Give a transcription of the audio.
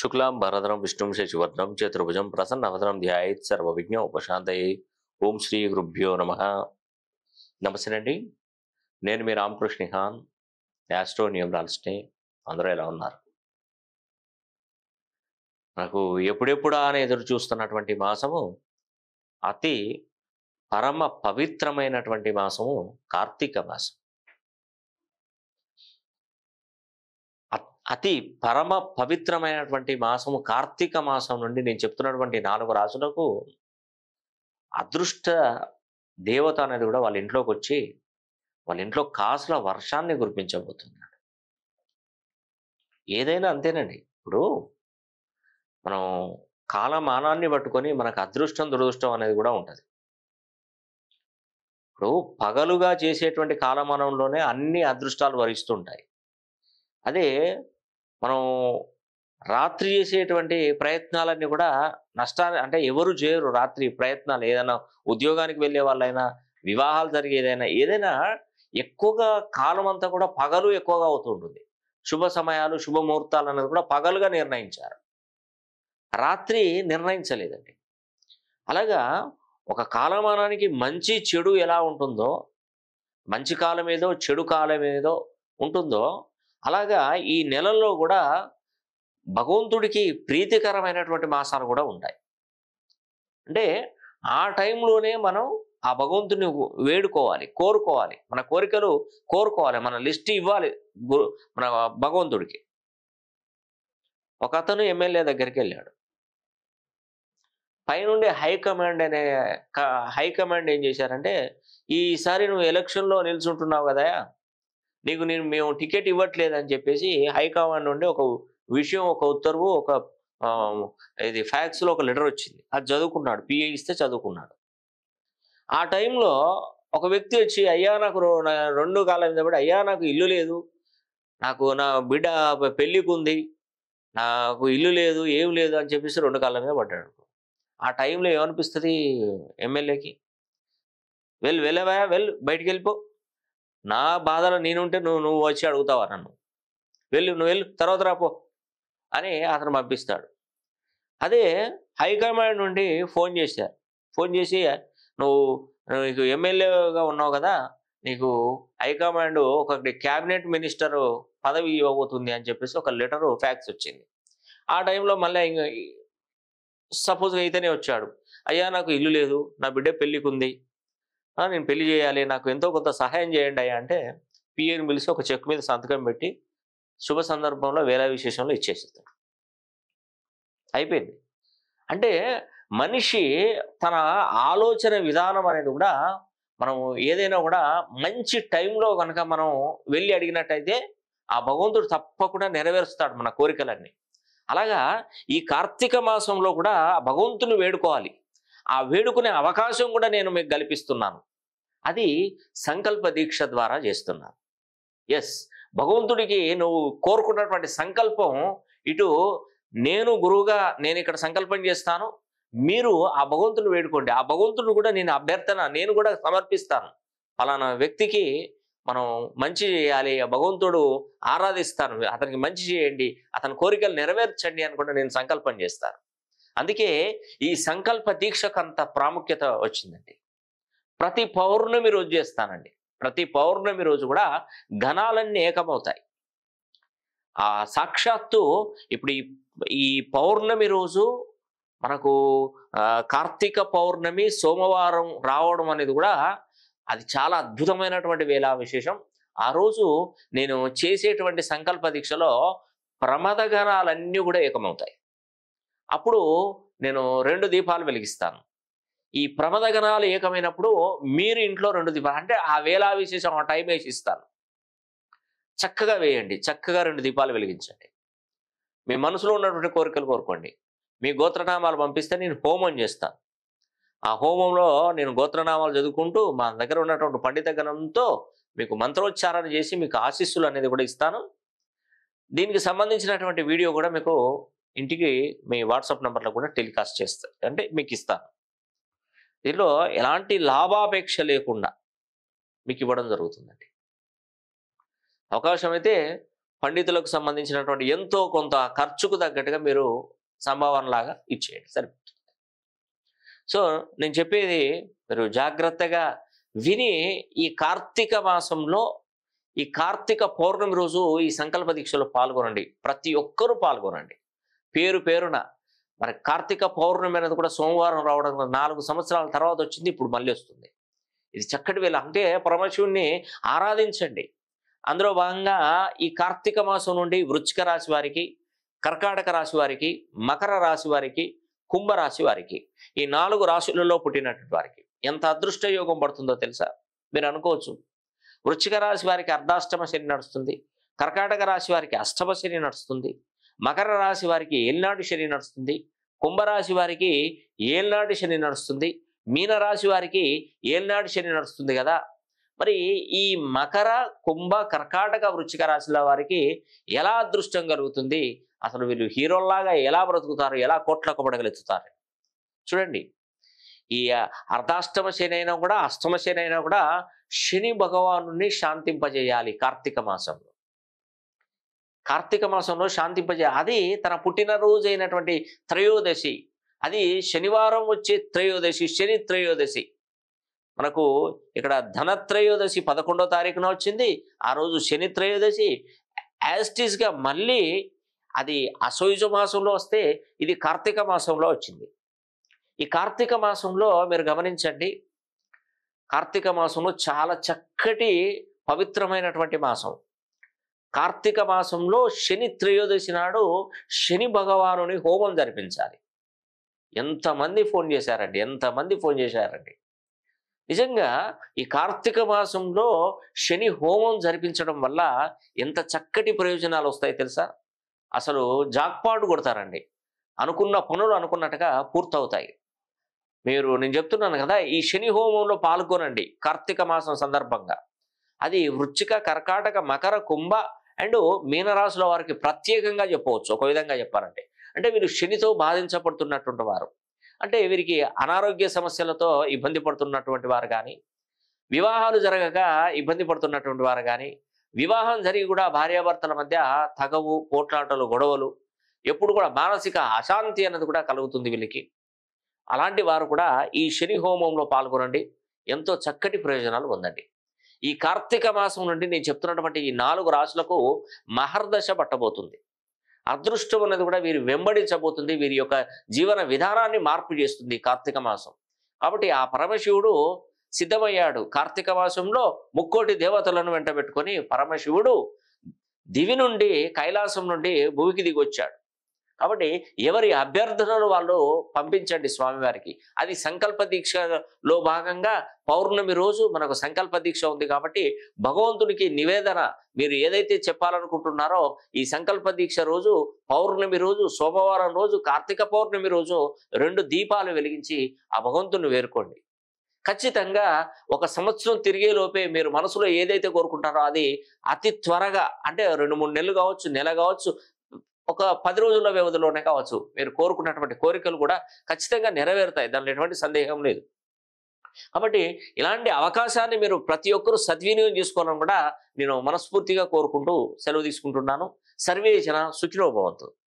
శుక్లాం భరద్రం విష్ణుం శశివర్ధం చతుర్భుజం ప్రసన్నవదనం ధ్యాయత్ సర్వ విఘ్న ఉపశాంతయే ఓం శ్రీ గురుభ్యో నమ నమస్తే అండి నేను మీ హాన్ యాస్ట్రో న్యూమరాలజిస్ట్ని అందరూ ఎలా ఉన్నారు నాకు ఎప్పుడెప్పుడా అని ఎదురు చూస్తున్నటువంటి మాసము అతి పరమ పవిత్రమైనటువంటి మాసము కార్తీక మాసం అతి పరమ పవిత్రమైనటువంటి మాసము కార్తీక మాసం నుండి నేను చెప్తున్నటువంటి నాలుగు రాసులకు అదృష్ట దేవత అనేది కూడా వాళ్ళ ఇంట్లోకి వచ్చి వాళ్ళ ఇంట్లో కాసుల వర్షాన్ని కురిపించబోతున్నాడు ఏదైనా అంతేనండి ఇప్పుడు మనం కాలమానాన్ని పట్టుకొని మనకు అదృష్టం దురదృష్టం అనేది కూడా ఉంటుంది ఇప్పుడు పగలుగా చేసేటువంటి కాలమానంలోనే అన్ని అదృష్టాలు వరిస్తుంటాయి అదే మనం రాత్రి చేసేటువంటి ప్రయత్నాలన్నీ కూడా నష్టాలు అంటే ఎవరు చేయరు రాత్రి ప్రయత్నాలు ఏదైనా ఉద్యోగానికి వెళ్ళే వాళ్ళైనా వివాహాలు జరిగేదైనా ఏదైనా ఎక్కువగా కాలం అంతా కూడా పగలు ఎక్కువగా అవుతుంటుంది శుభ సమయాలు శుభ ముహూర్తాలు అనేది కూడా పగలుగా నిర్ణయించారు రాత్రి నిర్ణయించలేదండి అలాగా ఒక కాలమానానికి మంచి చెడు ఎలా ఉంటుందో మంచి కాలం ఏదో చెడు కాలం ఏదో ఉంటుందో అలాగా ఈ నెలల్లో కూడా భగవంతుడికి ప్రీతికరమైనటువంటి మాసాలు కూడా ఉంటాయి అంటే ఆ టైంలోనే మనం ఆ భగవంతుని వేడుకోవాలి కోరుకోవాలి మన కోరికలు కోరుకోవాలి మన లిస్ట్ ఇవ్వాలి మన భగవంతుడికి ఒక అతను ఎమ్మెల్యే దగ్గరికి వెళ్ళాడు పైనుండి హైకమాండ్ అనే హైకమాండ్ ఏం చేశారంటే ఈసారి నువ్వు ఎలక్షన్లో నిల్చుంటున్నావు కదయా నీకు నేను మేము టికెట్ ఇవ్వట్లేదు అని చెప్పేసి హైకమాండ్ నుండి ఒక విషయం ఒక ఉత్తర్వు ఒక ఇది ఫ్యాక్స్లో ఒక లెటర్ వచ్చింది అది చదువుకున్నాడు పిఏ ఇస్తే చదువుకున్నాడు ఆ టైంలో ఒక వ్యక్తి వచ్చి అయ్యా నాకు రెండు కాలం మీద పడి అయ్యా నాకు ఇల్లు లేదు నాకు నా బిడ్డ ఉంది నాకు ఇల్లు లేదు ఏం లేదు అని చెప్పేసి రెండు కాలం మీద పడ్డాడు ఆ టైంలో ఏమనిపిస్తుంది ఎమ్మెల్యేకి వెళ్ళి వెళ్ళవా వెళ్ళు బయటికి వెళ్ళిపో నా బాధలో నేనుంటే నువ్వు నువ్వు వచ్చి అడుగుతావా నన్ను వెళ్ళు నువ్వు వెళ్ళు తర్వాత రాపో అని అతను పంపిస్తాడు అదే హైకమాండ్ నుండి ఫోన్ చేశారు ఫోన్ చేసి నువ్వు నీకు ఎమ్మెల్యేగా ఉన్నావు కదా నీకు హైకమాండ్ ఒక క్యాబినెట్ మినిస్టర్ పదవి ఇవ్వబోతుంది అని చెప్పేసి ఒక లెటరు ఫ్యాక్స్ వచ్చింది ఆ టైంలో మళ్ళీ సపోజ్ అయితేనే వచ్చాడు అయ్యా నాకు ఇల్లు లేదు నా బిడ్డ పెళ్ళికి ఉంది నేను పెళ్లి చేయాలి నాకు ఎంతో కొంత సహాయం చేయండి అయ్యా అంటే పిఏని పిలిచి ఒక చెక్ మీద సంతకం పెట్టి శుభ సందర్భంలో వేలా విశేషంలో ఇచ్చేసిస్తాడు అయిపోయింది అంటే మనిషి తన ఆలోచన విధానం అనేది కూడా మనం ఏదైనా కూడా మంచి టైంలో కనుక మనం వెళ్ళి అడిగినట్టయితే ఆ భగవంతుడు తప్పకుండా నెరవేరుస్తాడు మన కోరికలన్నీ అలాగా ఈ కార్తీక మాసంలో కూడా భగవంతుని వేడుకోవాలి ఆ వేడుకునే అవకాశం కూడా నేను మీకు కల్పిస్తున్నాను అది సంకల్ప దీక్ష ద్వారా చేస్తున్నారు ఎస్ భగవంతుడికి నువ్వు కోరుకున్నటువంటి సంకల్పం ఇటు నేను గురువుగా నేను ఇక్కడ సంకల్పం చేస్తాను మీరు ఆ భగవంతుని వేడుకోండి ఆ భగవంతుడు కూడా నేను అభ్యర్థన నేను కూడా సమర్పిస్తాను ఫలానా వ్యక్తికి మనం మంచి చేయాలి ఆ భగవంతుడు ఆరాధిస్తాను అతనికి మంచి చేయండి అతని కోరికలు నెరవేర్చండి అని కూడా నేను సంకల్పం చేస్తాను అందుకే ఈ సంకల్ప దీక్షకు అంత ప్రాముఖ్యత వచ్చిందండి ప్రతి పౌర్ణమి రోజు చేస్తానండి ప్రతి పౌర్ణమి రోజు కూడా ఘనాలన్నీ ఏకమవుతాయి ఆ సాక్షాత్తు ఇప్పుడు ఈ పౌర్ణమి రోజు మనకు కార్తీక పౌర్ణమి సోమవారం రావడం అనేది కూడా అది చాలా అద్భుతమైనటువంటి వేళ విశేషం ఆ రోజు నేను చేసేటువంటి సంకల్ప దీక్షలో ప్రమద గణాలన్నీ కూడా ఏకమవుతాయి అప్పుడు నేను రెండు దీపాలు వెలిగిస్తాను ఈ ప్రమద గణాలు ఏకమైనప్పుడు మీరు ఇంట్లో రెండు దీపాలు అంటే ఆ వేలా విశేషం ఆ టైం వేసి ఇస్తాను చక్కగా వేయండి చక్కగా రెండు దీపాలు వెలిగించండి మీ మనసులో ఉన్నటువంటి కోరికలు కోరుకోండి మీ గోత్రనామాలు పంపిస్తే నేను హోమం చేస్తాను ఆ హోమంలో నేను గోత్రనామాలు చదువుకుంటూ మా దగ్గర ఉన్నటువంటి పండిత గణంతో మీకు మంత్రోచ్చారణ చేసి మీకు ఆశీస్సులు అనేది కూడా ఇస్తాను దీనికి సంబంధించినటువంటి వీడియో కూడా మీకు ఇంటికి మీ వాట్సాప్ నెంబర్లో కూడా టెలికాస్ట్ చేస్తాను అంటే మీకు ఇస్తాను దీనిలో ఎలాంటి లాభాపేక్ష లేకుండా మీకు ఇవ్వడం జరుగుతుందండి అవకాశం అయితే పండితులకు సంబంధించినటువంటి ఎంతో కొంత ఖర్చుకు తగ్గట్టుగా మీరు సంభావనలాగా ఇచ్చేయండి సరిపోతుంది సో నేను చెప్పేది మీరు జాగ్రత్తగా విని ఈ కార్తీక మాసంలో ఈ కార్తీక పౌర్ణమి రోజు ఈ సంకల్ప దీక్షలో పాల్గొనండి ప్రతి ఒక్కరూ పాల్గొనండి పేరు పేరున మరి కార్తీక పౌర్ణమి అనేది కూడా సోమవారం రావడం నాలుగు సంవత్సరాల తర్వాత వచ్చింది ఇప్పుడు మళ్ళీ వస్తుంది ఇది చక్కటి వేళ అంటే పరమశివుణ్ణి ఆరాధించండి అందులో భాగంగా ఈ కార్తీక మాసం నుండి వృచ్చిక రాశి వారికి కర్కాటక రాశి వారికి మకర రాశి వారికి కుంభరాశి వారికి ఈ నాలుగు రాశులలో పుట్టినటువంటి వారికి ఎంత అదృష్ట యోగం పడుతుందో తెలుసా మీరు అనుకోవచ్చు వృచ్చిక రాశి వారికి అర్ధాష్టమ శని నడుస్తుంది కర్కాటక రాశి వారికి అష్టమ శని నడుస్తుంది మకర రాశి వారికి ఏలినాటి శని నడుస్తుంది కుంభరాశి వారికి ఏలినాటి శని నడుస్తుంది మీనరాశి వారికి ఏలినాటి శని నడుస్తుంది కదా మరి ఈ మకర కుంభ కర్కాటక వృచ్చిక రాశుల వారికి ఎలా అదృష్టం కలుగుతుంది అసలు వీళ్ళు హీరోల్లాగా ఎలా బ్రతుకుతారు ఎలా కోట్ల కొబడగలుగుతారు చూడండి ఈ అర్ధాష్టమ శని అయినా కూడా అష్టమ శని అయినా కూడా శని భగవాను శాంతింపజేయాలి కార్తీక మాసంలో కార్తీక మాసంలో శాంతింపజే అది తన పుట్టినరోజు అయినటువంటి త్రయోదశి అది శనివారం వచ్చే త్రయోదశి శని త్రయోదశి మనకు ఇక్కడ ధనత్రయోదశి పదకొండో తారీఖున వచ్చింది ఆ రోజు శని త్రయోదశి యాస్టిస్గా మళ్ళీ అది అసోయుజ మాసంలో వస్తే ఇది కార్తీక మాసంలో వచ్చింది ఈ కార్తీక మాసంలో మీరు గమనించండి కార్తీక మాసంలో చాలా చక్కటి పవిత్రమైనటువంటి మాసం కార్తీక మాసంలో శని త్రయోదశి నాడు శని భగవానుని హోమం జరిపించాలి ఎంతమంది ఫోన్ చేశారండి ఎంతమంది ఫోన్ చేశారండి నిజంగా ఈ కార్తీక మాసంలో శని హోమం జరిపించడం వల్ల ఎంత చక్కటి ప్రయోజనాలు వస్తాయి తెలుసా అసలు జాక్పాటు కొడతారండి అనుకున్న పనులు అనుకున్నట్టుగా పూర్తవుతాయి మీరు నేను చెప్తున్నాను కదా ఈ శని హోమంలో పాల్గొనండి కార్తీక మాసం సందర్భంగా అది వృచ్చిక కర్కాటక మకర కుంభ అండ్ మీనరాశుల వారికి ప్రత్యేకంగా చెప్పవచ్చు ఒక విధంగా చెప్పాలంటే అంటే వీరు శనితో బాధించబడుతున్నటువంటి వారు అంటే వీరికి అనారోగ్య సమస్యలతో ఇబ్బంది పడుతున్నటువంటి వారు కానీ వివాహాలు జరగక ఇబ్బంది పడుతున్నటువంటి వారు కానీ వివాహం జరిగి కూడా భార్యాభర్తల మధ్య తగవు పోట్లాటలు గొడవలు ఎప్పుడు కూడా మానసిక అశాంతి అన్నది కూడా కలుగుతుంది వీళ్ళకి అలాంటి వారు కూడా ఈ శని హోమంలో పాల్గొనండి ఎంతో చక్కటి ప్రయోజనాలు పొందండి ఈ కార్తీక మాసం నుండి నేను చెప్తున్నటువంటి ఈ నాలుగు రాశులకు మహర్దశ పట్టబోతుంది అదృష్టం అనేది కూడా వీరు వెంబడించబోతుంది వీరి యొక్క జీవన విధానాన్ని మార్పు చేస్తుంది కార్తీక మాసం కాబట్టి ఆ పరమశివుడు సిద్ధమయ్యాడు కార్తీక మాసంలో ముక్కోటి దేవతలను వెంటబెట్టుకొని పరమశివుడు దివి నుండి కైలాసం నుండి భూమికి దిగొచ్చాడు కాబట్టి ఎవరి అభ్యర్థనను వాళ్ళు పంపించండి స్వామివారికి అది సంకల్ప దీక్షలో భాగంగా పౌర్ణమి రోజు మనకు సంకల్ప దీక్ష ఉంది కాబట్టి భగవంతునికి నివేదన మీరు ఏదైతే చెప్పాలనుకుంటున్నారో ఈ సంకల్ప దీక్ష రోజు పౌర్ణమి రోజు సోమవారం రోజు కార్తీక పౌర్ణమి రోజు రెండు దీపాలు వెలిగించి ఆ భగవంతుని వేరుకోండి ఖచ్చితంగా ఒక సంవత్సరం తిరిగే లోపే మీరు మనసులో ఏదైతే కోరుకుంటారో అది అతి త్వరగా అంటే రెండు మూడు నెలలు కావచ్చు నెల కావచ్చు ఒక పది రోజుల వ్యవధిలోనే కావచ్చు మీరు కోరుకున్నటువంటి కోరికలు కూడా ఖచ్చితంగా నెరవేరుతాయి దానిలో ఎటువంటి సందేహం లేదు కాబట్టి ఇలాంటి అవకాశాన్ని మీరు ప్రతి ఒక్కరూ సద్వినియోగం చేసుకోవాలని కూడా నేను మనస్ఫూర్తిగా కోరుకుంటూ సెలవు తీసుకుంటున్నాను సర్వేజన సుఖినోభవంతు